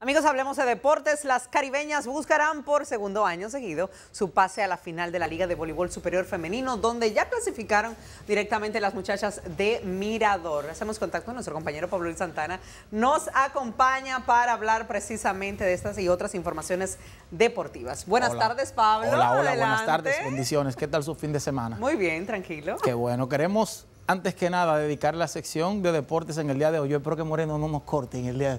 Amigos, hablemos de deportes. Las caribeñas buscarán por segundo año seguido su pase a la final de la Liga de Voleibol Superior Femenino, donde ya clasificaron directamente las muchachas de Mirador. Hacemos contacto con nuestro compañero Pablo Santana. Nos acompaña para hablar precisamente de estas y otras informaciones deportivas. Buenas tardes, Pablo. Hola, hola, buenas tardes. Bendiciones. ¿Qué tal su fin de semana? Muy bien, tranquilo. Qué bueno. Queremos antes que nada, dedicar la sección de deportes en el día de hoy. Yo espero que Moreno no nos corte en el día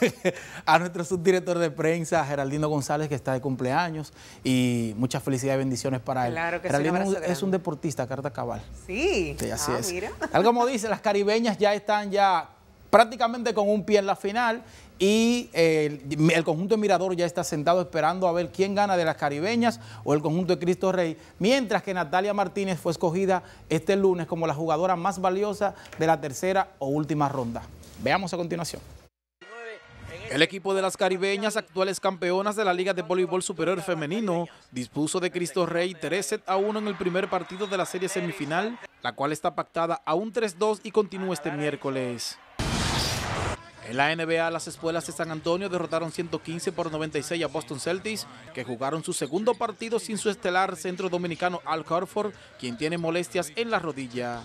de... a nuestro subdirector de prensa, Geraldino González, que está de cumpleaños. Y muchas felicidades y bendiciones para él. Claro que sí, es un deportista, carta cabal. Sí. así ah, es. Mira. Tal como dice, las caribeñas ya están ya prácticamente con un pie en la final y el, eh, el, conjunto de Mirador ya está sentado esperando a ver quién gana de las caribeñas o el conjunto de Cristo Rey, mientras que Natalia Martínez fue escogida este lunes como la jugadora más valiosa de la tercera o última ronda. Veamos a continuación. El equipo de las caribeñas, actuales campeonas de la Liga de Voleibol Superior Femenino, dispuso de Cristo Rey 13 a 1 en el primer partido de la serie semifinal, la cual está pactada a un 3-2 y continúa este miércoles. En la NBA, las escuelas de San Antonio derrotaron 115 por 96 a Boston Celtics, que jugaron su segundo partido sin su estelar centro dominicano Al Carford, quien tiene molestias en la rodilla.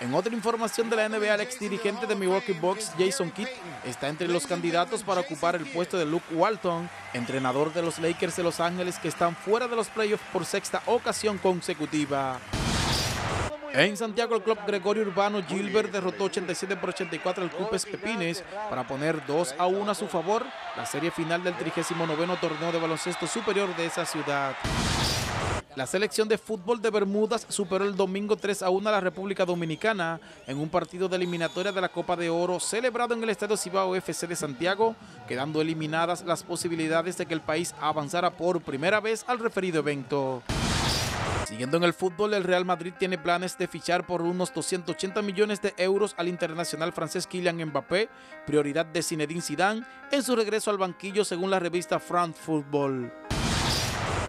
En otra información de la NBA, el ex dirigente de Milwaukee Bucks, Jason Kidd, está entre los candidatos para ocupar el puesto de Luke Walton, entrenador de los Lakers de Los Ángeles que están fuera de los playoffs por sexta ocasión consecutiva. En Santiago, el club Gregorio Urbano Gilbert derrotó 87 por 84 al Cupes Pepines para poner 2 a 1 a su favor la serie final del 39 torneo de baloncesto superior de esa ciudad. La selección de fútbol de Bermudas superó el domingo 3 a 1 a la República Dominicana en un partido de eliminatoria de la Copa de Oro celebrado en el Estadio Cibao FC de Santiago, quedando eliminadas las posibilidades de que el país avanzara por primera vez al referido evento. Siguiendo en el fútbol, el Real Madrid tiene planes de fichar por unos 280 millones de euros al internacional francés Kylian Mbappé, prioridad de Zinedine Zidane, en su regreso al banquillo según la revista France Football.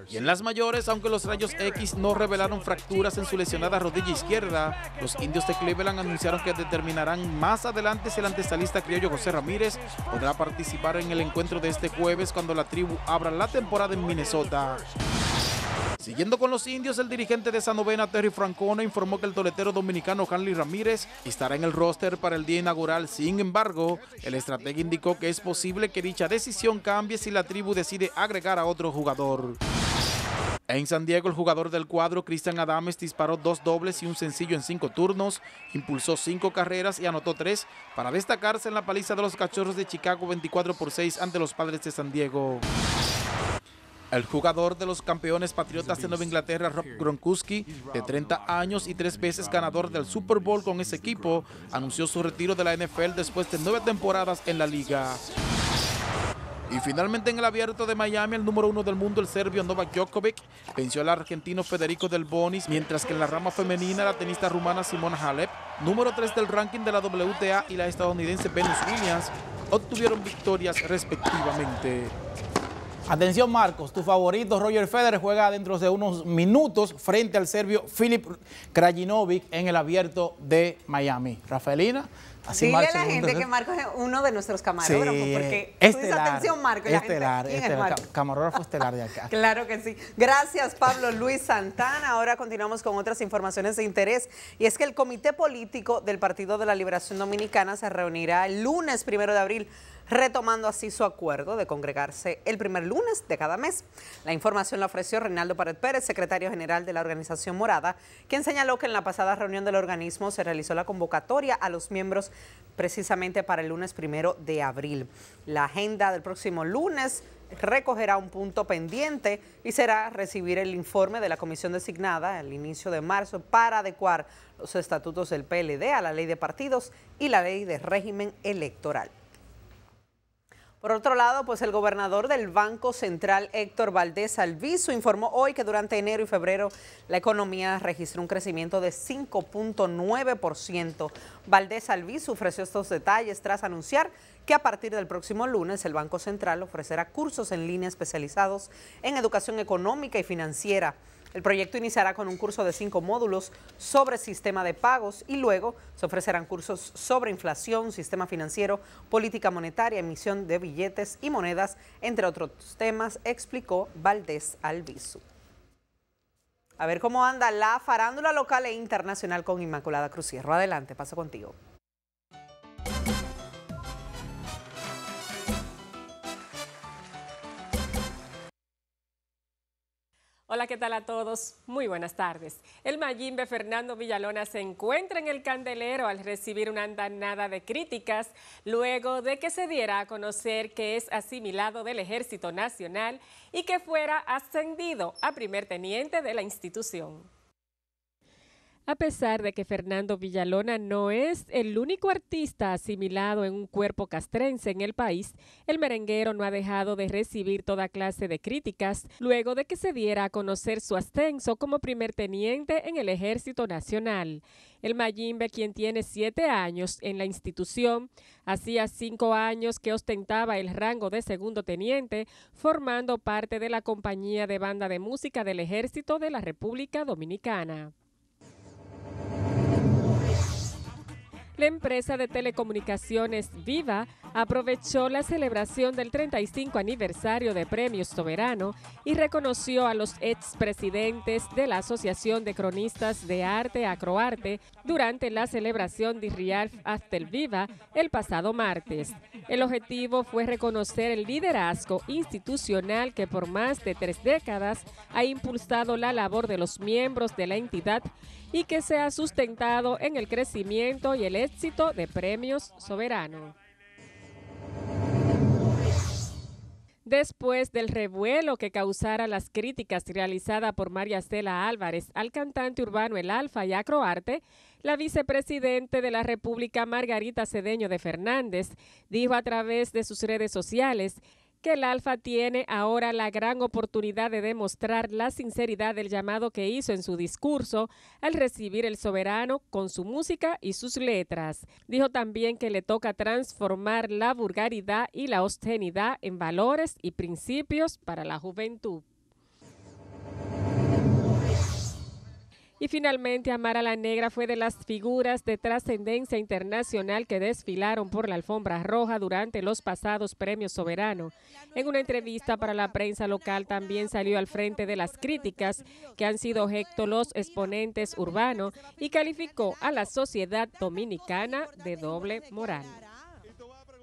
Y en las mayores, aunque los rayos X no revelaron fracturas en su lesionada rodilla izquierda, los indios de Cleveland anunciaron que determinarán más adelante si el antestalista criollo José Ramírez podrá participar en el encuentro de este jueves cuando la tribu abra la temporada en Minnesota. Siguiendo con los indios, el dirigente de esa novena, Terry Francona, informó que el toletero dominicano Hanley Ramírez estará en el roster para el día inaugural. Sin embargo, el estratega indicó que es posible que dicha decisión cambie si la tribu decide agregar a otro jugador. En San Diego, el jugador del cuadro, Cristian Adames, disparó dos dobles y un sencillo en cinco turnos, impulsó cinco carreras y anotó tres para destacarse en la paliza de los Cachorros de Chicago 24 por 6 ante los Padres de San Diego. El jugador de los campeones patriotas de Nueva Inglaterra, Rob Gronkowski, de 30 años y tres veces ganador del Super Bowl con ese equipo, anunció su retiro de la NFL después de nueve temporadas en la liga. Y finalmente en el abierto de Miami, el número uno del mundo, el serbio Novak Djokovic, venció al argentino Federico Del Bonis, mientras que en la rama femenina, la tenista rumana Simona Halep, número tres del ranking de la WTA y la estadounidense Venus Williams, obtuvieron victorias respectivamente. Atención Marcos, tu favorito Roger Federer juega dentro de unos minutos frente al serbio Filip Krajinovic en el abierto de Miami. Rafaelina, Así Dile a la gente que Marco es uno de nuestros camarógrafos, porque es atención, Marco Estelar, es camarógrafo estelar de acá. claro que sí. Gracias, Pablo Luis Santana. Ahora continuamos con otras informaciones de interés. Y es que el Comité Político del Partido de la Liberación Dominicana se reunirá el lunes primero de abril retomando así su acuerdo de congregarse el primer lunes de cada mes. La información la ofreció Reinaldo Pared Pérez, secretario general de la organización Morada, quien señaló que en la pasada reunión del organismo se realizó la convocatoria a los miembros precisamente para el lunes primero de abril. La agenda del próximo lunes recogerá un punto pendiente y será recibir el informe de la comisión designada al inicio de marzo para adecuar los estatutos del PLD a la ley de partidos y la ley de régimen electoral. Por otro lado, pues el gobernador del Banco Central, Héctor Valdés Alviso, informó hoy que durante enero y febrero la economía registró un crecimiento de 5.9%. Valdés Alviso ofreció estos detalles tras anunciar que a partir del próximo lunes el Banco Central ofrecerá cursos en línea especializados en educación económica y financiera. El proyecto iniciará con un curso de cinco módulos sobre sistema de pagos y luego se ofrecerán cursos sobre inflación, sistema financiero, política monetaria, emisión de billetes y monedas, entre otros temas, explicó Valdés Albizu. A ver cómo anda la farándula local e internacional con Inmaculada Crucierro. Adelante, paso contigo. Hola, ¿qué tal a todos? Muy buenas tardes. El Mayimbe Fernando Villalona se encuentra en el candelero al recibir una andanada de críticas luego de que se diera a conocer que es asimilado del Ejército Nacional y que fuera ascendido a primer teniente de la institución. A pesar de que Fernando Villalona no es el único artista asimilado en un cuerpo castrense en el país, el merenguero no ha dejado de recibir toda clase de críticas luego de que se diera a conocer su ascenso como primer teniente en el Ejército Nacional. El Mayimbe, quien tiene siete años en la institución, hacía cinco años que ostentaba el rango de segundo teniente, formando parte de la compañía de banda de música del Ejército de la República Dominicana. La empresa de telecomunicaciones Viva aprovechó la celebración del 35 aniversario de Premios Soberano y reconoció a los expresidentes de la Asociación de Cronistas de Arte Acroarte durante la celebración de Rialf After Viva el pasado martes. El objetivo fue reconocer el liderazgo institucional que por más de tres décadas ha impulsado la labor de los miembros de la entidad y que sea sustentado en el crecimiento y el éxito de premios Soberano. Después del revuelo que causara las críticas realizadas por María Estela Álvarez al cantante urbano El Alfa y Acroarte, la vicepresidente de la República Margarita Cedeño de Fernández dijo a través de sus redes sociales que el Alfa tiene ahora la gran oportunidad de demostrar la sinceridad del llamado que hizo en su discurso al recibir el soberano con su música y sus letras. Dijo también que le toca transformar la vulgaridad y la obscenidad en valores y principios para la juventud. Y finalmente, Amara la Negra fue de las figuras de trascendencia internacional que desfilaron por la alfombra roja durante los pasados premios soberano. En una entrevista para la prensa local también salió al frente de las críticas que han sido objeto los exponentes urbanos y calificó a la sociedad dominicana de doble moral.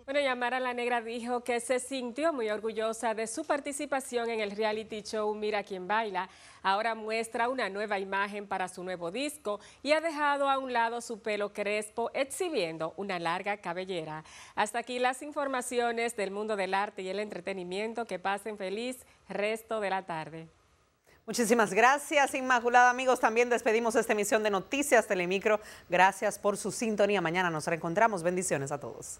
Bueno, Yamara La Negra dijo que se sintió muy orgullosa de su participación en el reality show Mira quién baila. Ahora muestra una nueva imagen para su nuevo disco y ha dejado a un lado su pelo crespo, exhibiendo una larga cabellera. Hasta aquí las informaciones del mundo del arte y el entretenimiento. Que pasen feliz resto de la tarde. Muchísimas gracias, Inmaculada. Amigos, también despedimos esta emisión de Noticias Telemicro. Gracias por su sintonía. Mañana nos reencontramos. Bendiciones a todos.